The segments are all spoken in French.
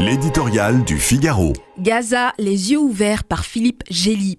L'éditorial du Figaro. Gaza, les yeux ouverts par Philippe Gély.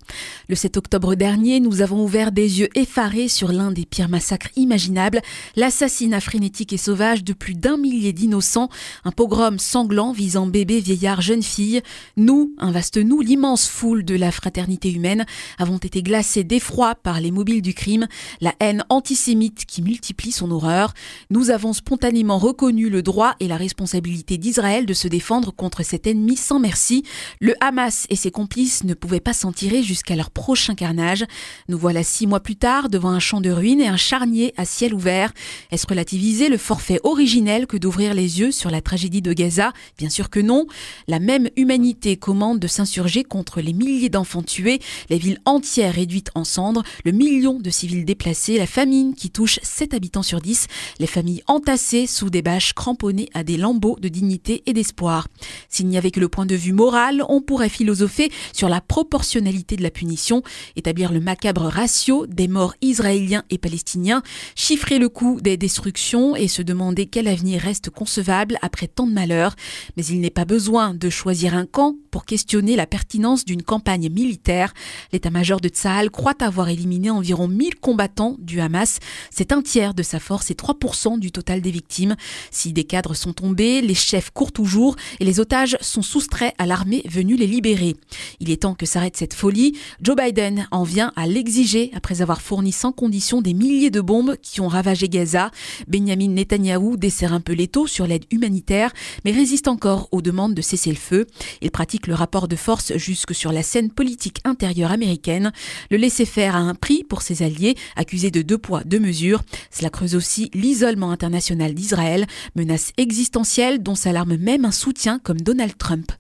Le 7 octobre dernier, nous avons ouvert des yeux effarés sur l'un des pires massacres imaginables, l'assassinat frénétique et sauvage de plus d'un millier d'innocents, un pogrom sanglant visant bébés, vieillards, jeunes filles. Nous, un vaste nous, l'immense foule de la fraternité humaine, avons été glacés d'effroi par les mobiles du crime, la haine antisémite qui multiplie son horreur. Nous avons spontanément reconnu le droit et la responsabilité d'Israël de se défendre contre cet ennemi sans merci. Le Hamas et ses complices ne pouvaient pas s'en tirer jusqu'à leur prochain carnage. Nous voilà six mois plus tard devant un champ de ruines et un charnier à ciel ouvert. Est-ce relativiser le forfait originel que d'ouvrir les yeux sur la tragédie de Gaza Bien sûr que non. La même humanité commande de s'insurger contre les milliers d'enfants tués, les villes entières réduites en cendres, le million de civils déplacés, la famine qui touche sept habitants sur 10, les familles entassées sous des bâches cramponnées à des lambeaux de dignité et d'espoir. S'il n'y avait que le point de vue moral, on pourrait philosopher sur la proportionnalité de la punition, établir le macabre ratio des morts israéliens et palestiniens, chiffrer le coût des destructions et se demander quel avenir reste concevable après tant de malheurs. Mais il n'est pas besoin de choisir un camp pour questionner la pertinence d'une campagne militaire. L'état-major de Tsahal croit avoir éliminé environ 1000 combattants du Hamas. C'est un tiers de sa force et 3% du total des victimes. Si des cadres sont tombés, les chefs courent toujours et les otages sont soustraits à l'armée venu les libérer. Il est temps que s'arrête cette folie. Joe Biden en vient à l'exiger après avoir fourni sans condition des milliers de bombes qui ont ravagé Gaza. Benjamin Netanyahou dessert un peu l'étau sur l'aide humanitaire, mais résiste encore aux demandes de cesser le feu. Il pratique le rapport de force jusque sur la scène politique intérieure américaine. Le laisser-faire à un prix pour ses alliés, accusés de deux poids, deux mesures. Cela creuse aussi l'isolement international d'Israël, menace existentielle dont s'alarme même un soutien comme Donald Trump.